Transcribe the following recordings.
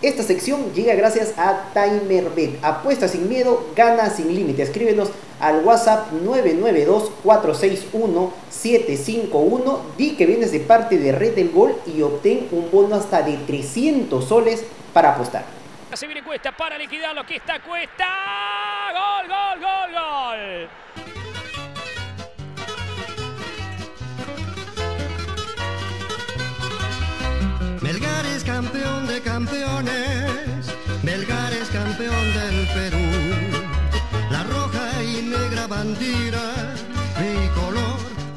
Esta sección llega gracias a TimerBet. Apuesta sin miedo, gana sin límite. Escríbenos al WhatsApp 992-461-751. Di que vienes de parte de Red del Gol y obtén un bono hasta de 300 soles para apostar. La viene Cuesta para lo que está Cuesta. Gol, gol, gol, gol. Melgar es campeón de campeón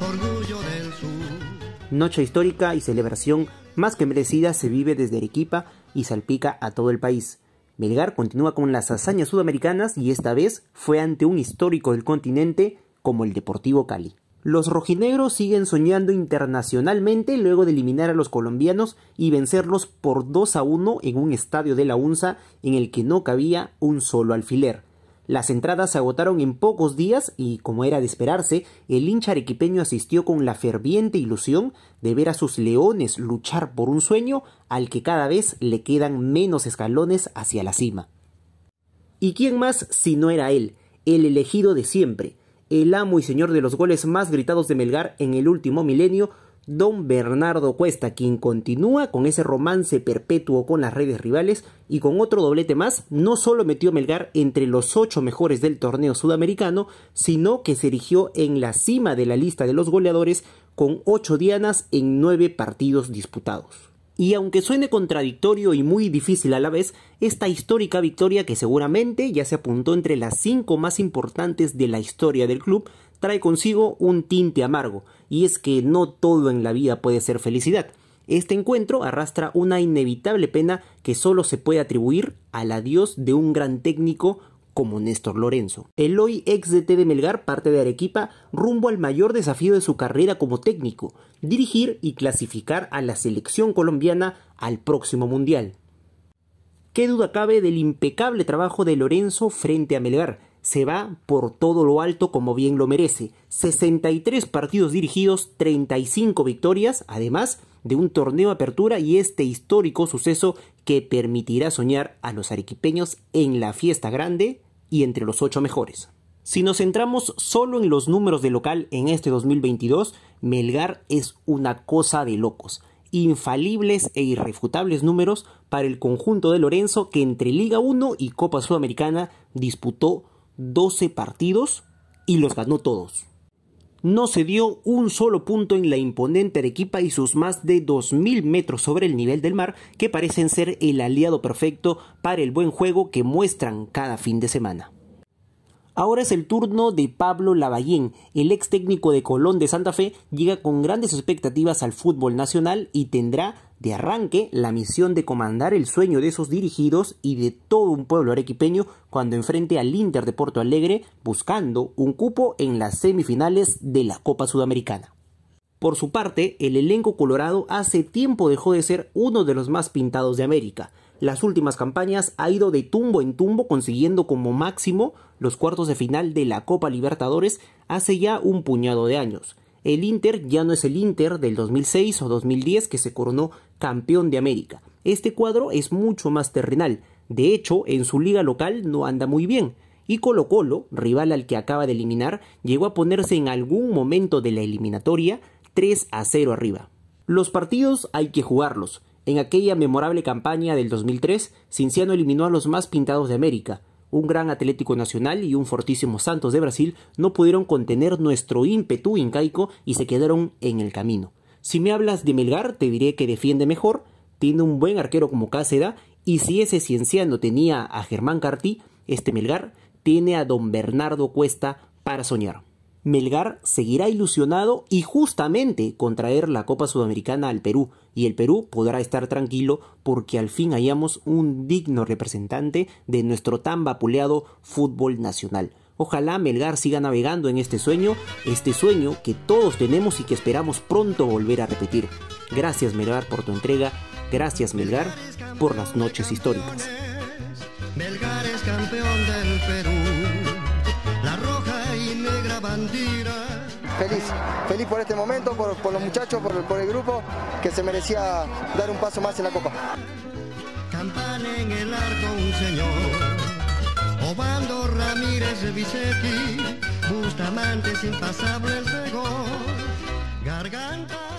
orgullo del sur. Noche histórica y celebración más que merecida se vive desde Arequipa y salpica a todo el país. Melgar continúa con las hazañas sudamericanas y esta vez fue ante un histórico del continente como el Deportivo Cali. Los rojinegros siguen soñando internacionalmente luego de eliminar a los colombianos y vencerlos por 2 a 1 en un estadio de la UNSA en el que no cabía un solo alfiler. Las entradas se agotaron en pocos días y, como era de esperarse, el hincha arequipeño asistió con la ferviente ilusión de ver a sus leones luchar por un sueño al que cada vez le quedan menos escalones hacia la cima. ¿Y quién más si no era él, el elegido de siempre, el amo y señor de los goles más gritados de Melgar en el último milenio, Don Bernardo Cuesta, quien continúa con ese romance perpetuo con las redes rivales y con otro doblete más, no solo metió Melgar entre los ocho mejores del torneo sudamericano, sino que se erigió en la cima de la lista de los goleadores con ocho dianas en nueve partidos disputados. Y aunque suene contradictorio y muy difícil a la vez, esta histórica victoria que seguramente ya se apuntó entre las cinco más importantes de la historia del club trae consigo un tinte amargo, y es que no todo en la vida puede ser felicidad. Este encuentro arrastra una inevitable pena que solo se puede atribuir al adiós de un gran técnico como Néstor Lorenzo. El hoy ex DT de Melgar parte de Arequipa rumbo al mayor desafío de su carrera como técnico, dirigir y clasificar a la selección colombiana al próximo Mundial. Qué duda cabe del impecable trabajo de Lorenzo frente a Melgar, se va por todo lo alto como bien lo merece. 63 partidos dirigidos, 35 victorias, además de un torneo apertura y este histórico suceso que permitirá soñar a los arequipeños en la fiesta grande y entre los ocho mejores. Si nos centramos solo en los números de local en este 2022, Melgar es una cosa de locos. Infalibles e irrefutables números para el conjunto de Lorenzo que entre Liga 1 y Copa Sudamericana disputó 12 partidos y los ganó todos. No se dio un solo punto en la imponente Arequipa y sus más de 2.000 metros sobre el nivel del mar que parecen ser el aliado perfecto para el buen juego que muestran cada fin de semana. Ahora es el turno de Pablo Lavallín, el ex técnico de Colón de Santa Fe, llega con grandes expectativas al fútbol nacional y tendrá de arranque la misión de comandar el sueño de esos dirigidos y de todo un pueblo arequipeño cuando enfrente al Inter de Porto Alegre buscando un cupo en las semifinales de la Copa Sudamericana. Por su parte, el elenco colorado hace tiempo dejó de ser uno de los más pintados de América. Las últimas campañas ha ido de tumbo en tumbo consiguiendo como máximo los cuartos de final de la Copa Libertadores hace ya un puñado de años. El Inter ya no es el Inter del 2006 o 2010 que se coronó campeón de América. Este cuadro es mucho más terrenal, de hecho en su liga local no anda muy bien, y Colo Colo, rival al que acaba de eliminar, llegó a ponerse en algún momento de la eliminatoria 3 a 0 arriba. Los partidos hay que jugarlos. En aquella memorable campaña del 2003, Cinciano eliminó a los más pintados de América. Un gran Atlético Nacional y un fortísimo Santos de Brasil no pudieron contener nuestro ímpetu incaico y se quedaron en el camino. Si me hablas de Melgar, te diré que defiende mejor, tiene un buen arquero como Cáceda, y si ese cienciano tenía a Germán Cartí, este Melgar tiene a don Bernardo Cuesta para soñar. Melgar seguirá ilusionado y justamente contraer la Copa Sudamericana al Perú, y el Perú podrá estar tranquilo porque al fin hallamos un digno representante de nuestro tan vapuleado fútbol nacional. Ojalá Melgar siga navegando en este sueño, este sueño que todos tenemos y que esperamos pronto volver a repetir. Gracias Melgar por tu entrega, gracias Melgar por las noches históricas. Melgar es campeón del Perú, la roja y negra bandera feliz, feliz por este momento, por, los muchachos, por, el grupo que se merecía dar un paso más en la Copa. en el arco un señor. Mire de Bicetti, Bustamante sin impasable el garganta.